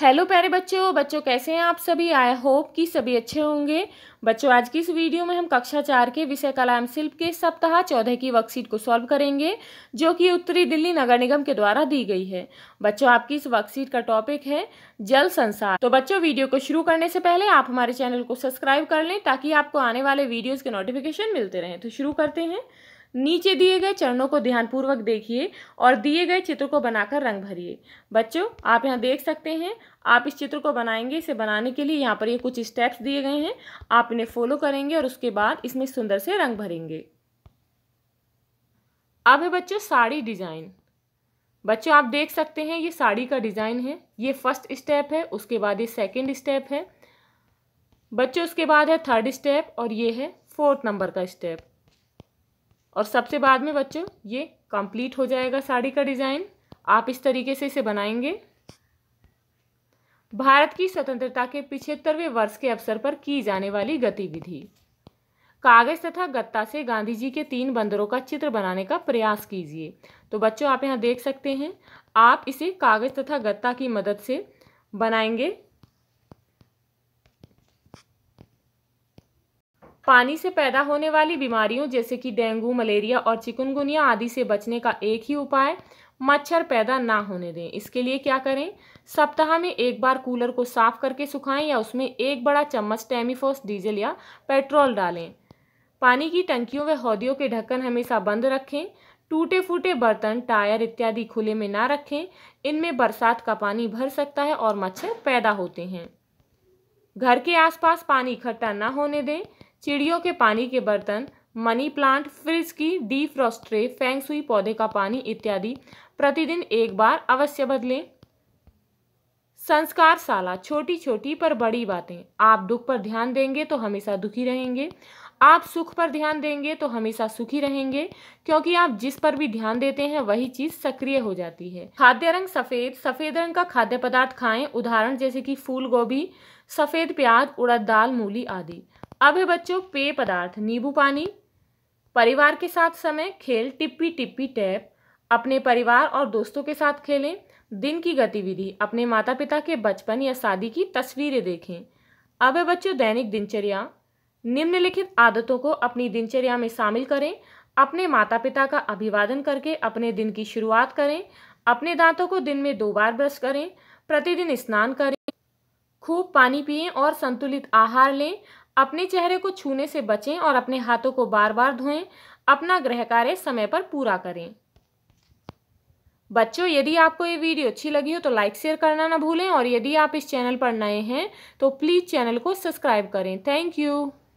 hello प्यारे बच्चों बच्चों कैसे हैं आप सभी आई होप कि सभी अच्छे होंगे बच्चों आज की इस वीडियो में हम कक्षा चार के विषय कलाम शिल्प के सप्ताह चौदह की वर्कशीट को सॉल्व करेंगे जो कि उत्तरी दिल्ली नगर निगम के द्वारा दी गई है बच्चों आपकी इस वर्कशीट का टॉपिक है जल संसार तो बच्चों वीडियो को शुरू करने से पहले आप हमारे चैनल को सब्सक्राइब कर लें ताकि आपको आने वाले वीडियोज़ के नोटिफिकेशन मिलते रहें तो शुरू करते हैं नीचे दिए गए चरणों को ध्यानपूर्वक देखिए और दिए गए चित्र को बनाकर रंग भरिए बच्चों आप यहाँ देख सकते हैं आप इस चित्र को बनाएंगे इसे बनाने के लिए यहाँ पर ये यह कुछ स्टेप्स दिए गए हैं आप इन्हें फॉलो करेंगे और उसके बाद इसमें सुंदर से रंग भरेंगे अब है बच्चों साड़ी डिज़ाइन बच्चों आप देख सकते हैं ये साड़ी का डिज़ाइन है ये फर्स्ट स्टेप है उसके बाद ये सेकेंड स्टेप है बच्चों उसके बाद है थर्ड स्टेप और ये है फोर्थ नंबर का स्टेप और सबसे बाद में बच्चों ये कंप्लीट हो जाएगा साड़ी का डिज़ाइन आप इस तरीके से इसे बनाएंगे भारत की स्वतंत्रता के पिछहत्तरवें वर्ष के अवसर पर की जाने वाली गतिविधि कागज तथा गत्ता से गांधी जी के तीन बंदरों का चित्र बनाने का प्रयास कीजिए तो बच्चों आप यहाँ देख सकते हैं आप इसे कागज तथा गत्ता की मदद से बनाएंगे पानी से पैदा होने वाली बीमारियों जैसे कि डेंगू मलेरिया और चिकनगुनिया आदि से बचने का एक ही उपाय मच्छर पैदा ना होने दें इसके लिए क्या करें सप्ताह में एक बार कूलर को साफ करके सुखाएं या उसमें एक बड़ा चम्मच टेमीफोस डीजल या पेट्रोल डालें पानी की टंकियों व हौदियों के ढक्कन हमेशा बंद रखें टूटे फूटे बर्तन टायर इत्यादि खुले में ना रखें इनमें बरसात का पानी भर सकता है और मच्छर पैदा होते हैं घर के आसपास पानी इकट्ठा ना होने दें चिड़ियों के पानी के बर्तन मनी प्लांट फ्रिज की डी फ्रॉस्ट्रे फेंगसुई पौधे का पानी इत्यादि प्रतिदिन एक बार अवश्य बदलें संस्कार साला छोटी छोटी पर बड़ी बातें आप दुख पर ध्यान देंगे तो हमेशा दुखी रहेंगे आप सुख पर ध्यान देंगे तो हमेशा सुखी रहेंगे क्योंकि आप जिस पर भी ध्यान देते हैं वही चीज सक्रिय हो जाती है खाद्य रंग सफेद सफेद रंग का खाद्य पदार्थ खाएं उदाहरण जैसे कि फूल गोभी सफेद प्याज उड़द दाल मूली आदि अब है बच्चों पेय पदार्थ नींबू पानी परिवार के साथ समय खेल टिप्पी टिप्पी टैप अपने परिवार और दोस्तों के साथ खेलें दिन की गतिविधि अपने माता पिता के बचपन या शादी की तस्वीरें देखें अब है बच्चों दैनिक दिनचर्या निम्नलिखित आदतों को अपनी दिनचर्या में शामिल करें अपने माता पिता का अभिवादन करके अपने दिन की शुरुआत करें अपने दांतों को दिन में दो बार ब्रश करें प्रतिदिन स्नान करें खूब पानी पिए और संतुलित आहार लें अपने चेहरे को छूने से बचें और अपने हाथों को बार बार धोएं अपना गृह कार्य समय पर पूरा करें बच्चों यदि आपको ये वीडियो अच्छी लगी हो तो लाइक शेयर करना ना भूलें और यदि आप इस चैनल पर नए हैं तो प्लीज़ चैनल को सब्सक्राइब करें थैंक यू